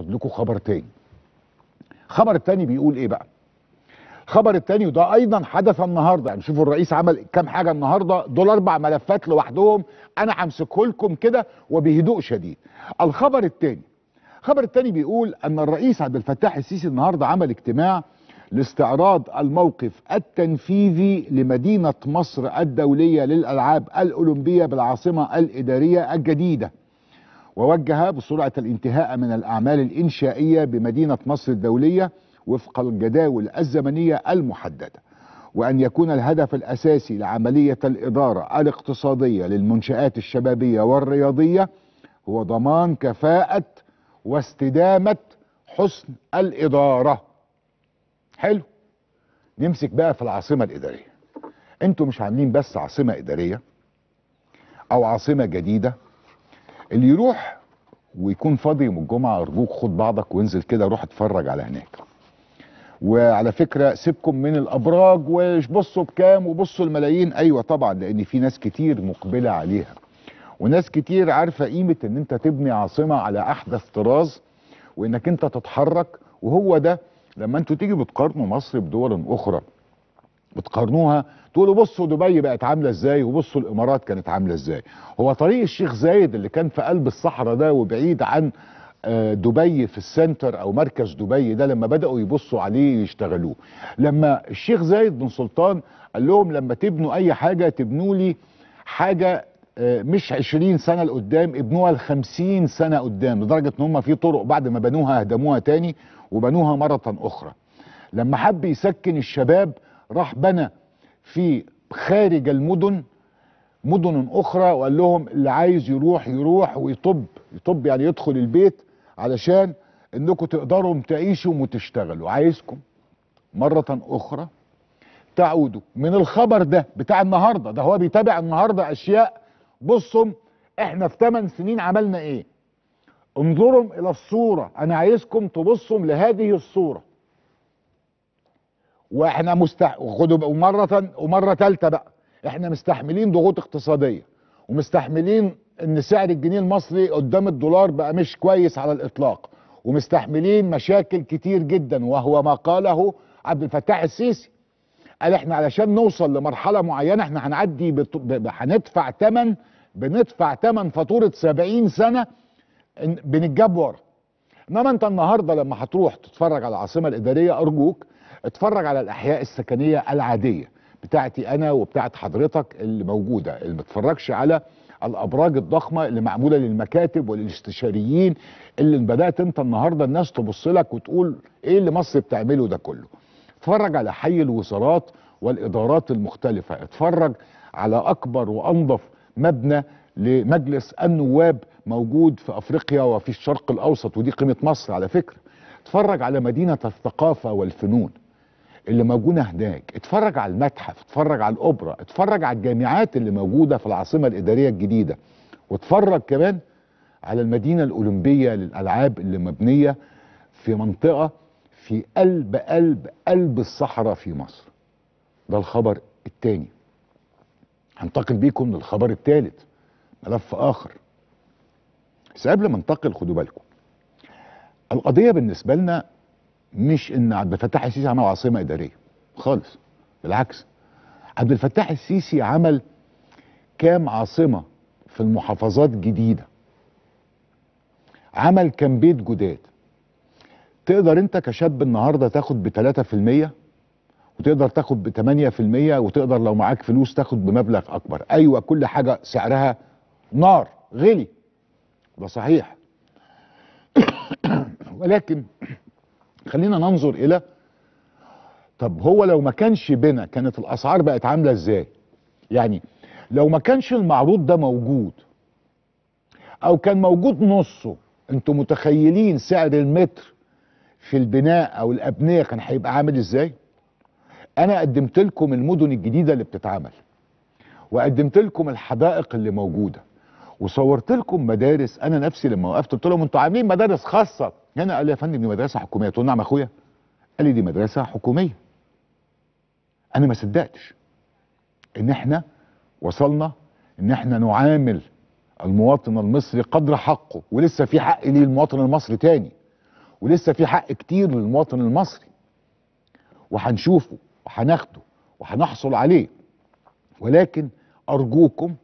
هاخد لكم خبر تاني خبر التاني بيقول ايه بقى خبر التاني وده ايضا حدث النهارده يعني شوفوا الرئيس عمل كام حاجه النهارده دول اربع ملفات لوحدهم انا همسكه لكم كده وبهدوء شديد الخبر التاني الخبر التاني بيقول ان الرئيس عبد الفتاح السيسي النهارده عمل اجتماع لاستعراض الموقف التنفيذي لمدينه مصر الدوليه للالعاب الاولمبيه بالعاصمه الاداريه الجديده ووجه بسرعة الانتهاء من الأعمال الإنشائية بمدينة مصر الدولية وفق الجداول الزمنية المحددة وأن يكون الهدف الأساسي لعملية الإدارة الاقتصادية للمنشآت الشبابية والرياضية هو ضمان كفاءة واستدامة حسن الإدارة حلو نمسك بقى في العاصمة الإدارية انتوا مش عاملين بس عاصمة إدارية أو عاصمة جديدة اللي يروح ويكون فاضي يوم الجمعه ارجوك خد بعضك وانزل كده روح اتفرج على هناك وعلى فكره سيبكم من الابراج وبصوا بكام وبصوا الملايين ايوه طبعا لان في ناس كتير مقبله عليها وناس كتير عارفه قيمه ان انت تبني عاصمه على احدث طراز وانك انت تتحرك وهو ده لما انتوا تيجي بتقارنوا مصر بدول اخرى بتقارنوها تقولوا بصوا دبي بقت عامله ازاي وبصوا الامارات كانت عامله ازاي هو طريق الشيخ زايد اللي كان في قلب الصحراء ده وبعيد عن آه، دبي في السنتر او مركز دبي ده لما بداوا يبصوا عليه يشتغلوه لما الشيخ زايد بن سلطان قال لهم لما تبنوا اي حاجه تبنوا لي حاجه آه، مش 20 سنه لقدام ابنوها ل 50 سنه قدام لدرجه ان هم في طرق بعد ما بنوها هدموها تاني وبنوها مره اخرى لما حب يسكن الشباب راح بنى في خارج المدن مدن اخرى وقال لهم اللي عايز يروح يروح ويطب يطب يعني يدخل البيت علشان انكم تقدروا تعيشوا وتشتغلوا عايزكم مرة اخرى تعودوا من الخبر ده بتاع النهاردة ده هو بيتابع النهاردة اشياء بصوا احنا في 8 سنين عملنا ايه انظروا الى الصورة انا عايزكم تبصوا لهذه الصورة واحنا مستح خدوا ومره ومره ثالثه بقى احنا مستحملين ضغوط اقتصاديه ومستحملين ان سعر الجنيه المصري قدام الدولار بقى مش كويس على الاطلاق ومستحملين مشاكل كتير جدا وهو ما قاله عبد الفتاح السيسي قال احنا علشان نوصل لمرحله معينه احنا هنعدي بط... ب... هندفع ثمن بندفع ثمن فاتوره 70 سنه بنتجاب ورا انما انت النهارده لما هتروح تتفرج على العاصمه الاداريه ارجوك اتفرج على الاحياء السكنيه العاديه بتاعتي انا وبتاعت حضرتك اللي موجوده اللي ما اتفرجش على الابراج الضخمه اللي معموله للمكاتب والاستشاريين اللي بدات انت النهارده الناس تبص لك وتقول ايه اللي مصر بتعمله ده كله اتفرج على حي الوزارات والادارات المختلفه اتفرج على اكبر وانظف مبنى لمجلس النواب موجود في افريقيا وفي الشرق الاوسط ودي قيمه مصر على فكره اتفرج على مدينه الثقافه والفنون اللي موجوده هناك اتفرج على المتحف اتفرج على الاوبرا اتفرج على الجامعات اللي موجوده في العاصمه الاداريه الجديده واتفرج كمان على المدينه الاولمبيه للالعاب اللي مبنيه في منطقه في قلب قلب قلب الصحراء في مصر ده الخبر التاني هنتقل بيكم للخبر التالت ملف اخر بس قبل ما انتقل خدوا بالكم القضيه بالنسبه لنا مش ان عبد الفتاح السيسي عمل عاصمه اداريه خالص بالعكس عبد الفتاح السيسي عمل كام عاصمه في المحافظات جديده عمل كام بيت جداد تقدر انت كشاب النهارده تاخد ب 3% وتقدر تاخد ب 8% وتقدر لو معاك فلوس تاخد بمبلغ اكبر ايوه كل حاجه سعرها نار غلي ده صحيح ولكن خلينا ننظر الى طب هو لو ما كانش بنا كانت الاسعار بقت عامله ازاي يعني لو ما كانش المعروض ده موجود او كان موجود نصه انتم متخيلين سعر المتر في البناء او الابنيه كان هيبقى عامل ازاي انا قدمت لكم المدن الجديده اللي بتتعمل وقدمت لكم الحدائق اللي موجوده وصورت لكم مدارس انا نفسي لما وقفت قلت لهم انتوا عاملين مدارس خاصه هنا قال لي يا فندم دي مدرسه حكوميه قلت له نعم اخويا قال لي دي مدرسه حكوميه انا ما صدقتش ان احنا وصلنا ان احنا نعامل المواطن المصري قدر حقه ولسه في حق ليه المواطن المصري تاني ولسه في حق كتير للمواطن المصري وهنشوفه وهناخده وهنحصل عليه ولكن ارجوكم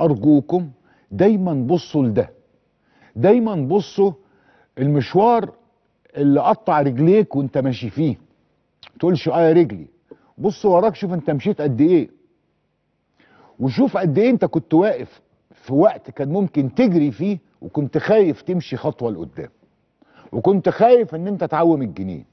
ارجوكم دايما بصوا لده دايما بصوا المشوار اللي قطع رجليك وانت ماشي فيه تقولش اه يا رجلي بص وراك شوف انت مشيت قد ايه وشوف قد ايه انت كنت واقف في وقت كان ممكن تجري فيه وكنت خايف تمشي خطوه لقدام وكنت خايف ان انت تعوم الجنيه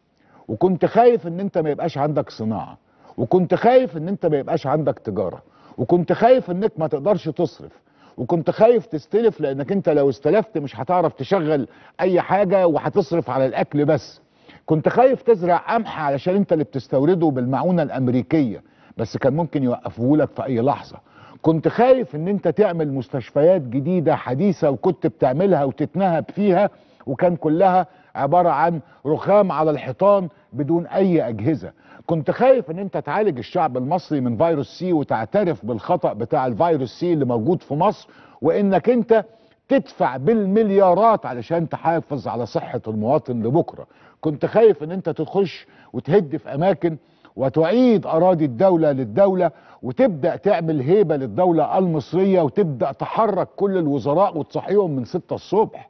وكنت خايف ان انت ما يبقاش عندك صناعه وكنت خايف ان انت ما يبقاش عندك تجاره وكنت خايف انك ما تقدرش تصرف وكنت خايف تستلف لانك انت لو استلفت مش هتعرف تشغل اي حاجه وهتصرف على الاكل بس كنت خايف تزرع قمح علشان انت اللي بتستورده بالمعونه الامريكيه بس كان ممكن يوقفهولك في اي لحظه كنت خايف ان انت تعمل مستشفيات جديده حديثه وكنت بتعملها وتتنهب فيها وكان كلها عباره عن رخام على الحيطان بدون اي اجهزه كنت خايف ان انت تعالج الشعب المصري من فيروس سي وتعترف بالخطأ بتاع الفيروس سي اللي موجود في مصر وانك انت تدفع بالمليارات علشان تحافظ على صحة المواطن لبكرة كنت خايف ان انت تخش وتهد في اماكن وتعيد اراضي الدولة للدولة وتبدأ تعمل هيبة للدولة المصرية وتبدأ تحرك كل الوزراء وتصحيهم من 6 الصبح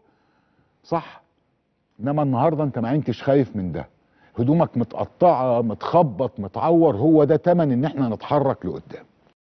صح انما النهاردة انت ما عنتش خايف من ده هدومك متقطعه متخبط متعور هو ده تمن ان احنا نتحرك لقدام